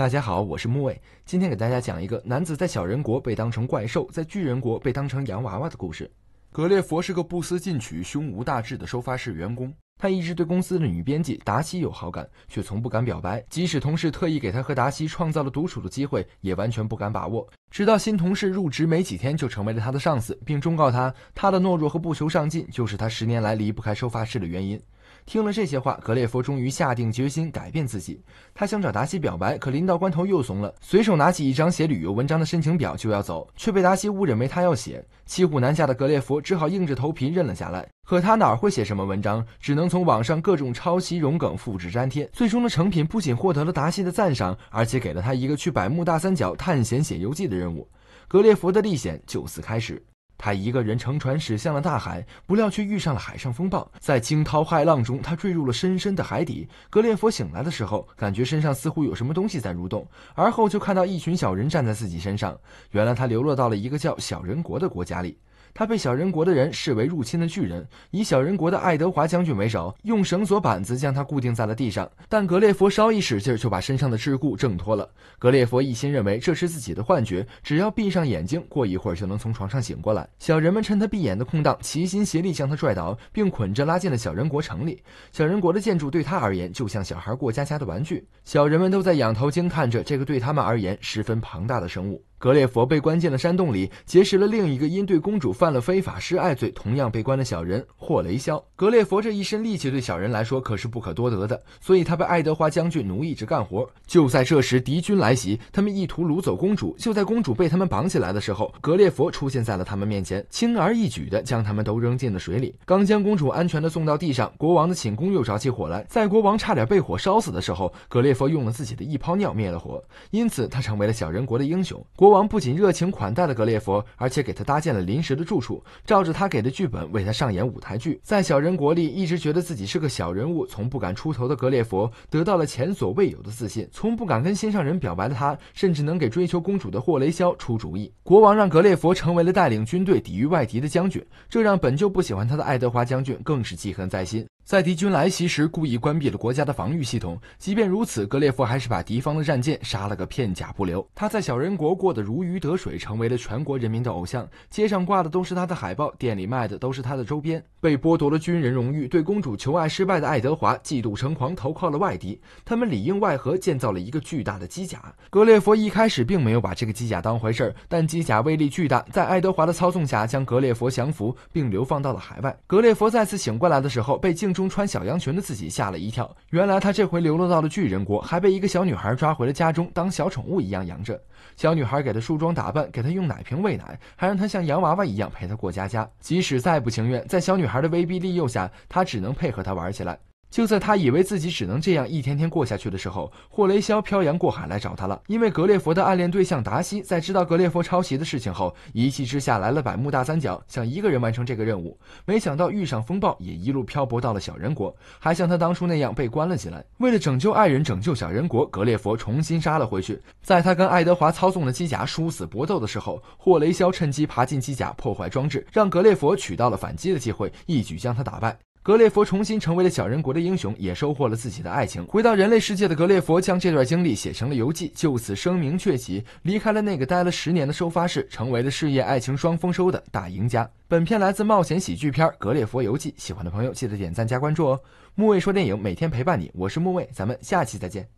大家好，我是木卫，今天给大家讲一个男子在小人国被当成怪兽，在巨人国被当成洋娃娃的故事。格列佛是个不思进取、胸无大志的收发室员工，他一直对公司的女编辑达西有好感，却从不敢表白。即使同事特意给他和达西创造了独处的机会，也完全不敢把握。直到新同事入职没几天，就成为了他的上司，并忠告他，他的懦弱和不求上进就是他十年来离不开收发室的原因。听了这些话，格列佛终于下定决心改变自己。他想找达西表白，可临到关头又怂了，随手拿起一张写旅游文章的申请表就要走，却被达西误认为他要写。骑虎难下的格列佛只好硬着头皮认了下来。可他哪会写什么文章，只能从网上各种抄袭、融梗、复制粘贴。最终的成品不仅获得了达西的赞赏，而且给了他一个去百慕大三角探险写游记的任务。格列佛的历险就此开始。他一个人乘船驶向了大海，不料却遇上了海上风暴。在惊涛骇浪中，他坠入了深深的海底。格列佛醒来的时候，感觉身上似乎有什么东西在蠕动，而后就看到一群小人站在自己身上。原来他流落到了一个叫小人国的国家里。他被小人国的人视为入侵的巨人，以小人国的爱德华将军为首，用绳索板子将他固定在了地上。但格列佛稍一使劲，就把身上的桎梏挣脱了。格列佛一心认为这是自己的幻觉，只要闭上眼睛，过一会儿就能从床上醒过来。小人们趁他闭眼的空档，齐心协力将他拽倒，并捆着拉进了小人国城里。小人国的建筑对他而言，就像小孩过家家的玩具。小人们都在仰头惊叹着这个对他们而言十分庞大的生物。格列佛被关进了山洞里，结识了另一个因对公主犯了非法施爱罪同样被关的小人霍雷肖。格列佛这一身力气对小人来说可是不可多得的，所以他被爱德华将军奴役着干活。就在这时，敌军来袭，他们意图掳走公主。就在公主被他们绑起来的时候，格列佛出现在了他们面前，轻而易举地将他们都扔进了水里。刚将公主安全地送到地上，国王的寝宫又着起火来。在国王差点被火烧死的时候，格列佛用了自己的一泡尿灭了火，因此他成为了小人国的英雄。国。国王不仅热情款待了格列佛，而且给他搭建了临时的住处，照着他给的剧本为他上演舞台剧。在小人国里，一直觉得自己是个小人物、从不敢出头的格列佛，得到了前所未有的自信。从不敢跟心上人表白的他，甚至能给追求公主的霍雷肖出主意。国王让格列佛成为了带领军队抵御外敌的将军，这让本就不喜欢他的爱德华将军更是记恨在心。在敌军来袭时，故意关闭了国家的防御系统。即便如此，格列佛还是把敌方的战舰杀了个片甲不留。他在小人国过得如鱼得水，成为了全国人民的偶像。街上挂的都是他的海报，店里卖的都是他的周边。被剥夺了军人荣誉、对公主求爱失败的爱德华，嫉妒成狂，投靠了外敌。他们里应外合，建造了一个巨大的机甲。格列佛一开始并没有把这个机甲当回事儿，但机甲威力巨大，在爱德华的操纵下，将格列佛降服，并流放到了海外。格列佛再次醒过来的时候，被净。穿小洋裙的自己吓了一跳，原来他这回流落到了巨人国，还被一个小女孩抓回了家中当小宠物一样养着。小女孩给他梳妆打扮，给他用奶瓶喂奶，还让他像洋娃娃一样陪她过家家。即使再不情愿，在小女孩的威逼利诱下，他只能配合她玩起来。就在他以为自己只能这样一天天过下去的时候，霍雷肖漂洋过海来找他了。因为格列佛的暗恋对象达西，在知道格列佛抄袭的事情后，一气之下来了百慕大三角，想一个人完成这个任务。没想到遇上风暴，也一路漂泊到了小人国，还像他当初那样被关了起来。为了拯救爱人，拯救小人国，格列佛重新杀了回去。在他跟爱德华操纵的机甲殊死搏斗的时候，霍雷肖趁机爬进机甲，破坏装置，让格列佛取到了反击的机会，一举将他打败。格列佛重新成为了小人国的英雄，也收获了自己的爱情。回到人类世界的格列佛，将这段经历写成了游记，就此声名鹊起，离开了那个待了十年的收发室，成为了事业爱情双丰收的大赢家。本片来自冒险喜剧片《格列佛游记》，喜欢的朋友记得点赞加关注哦。木卫说电影每天陪伴你，我是木卫，咱们下期再见。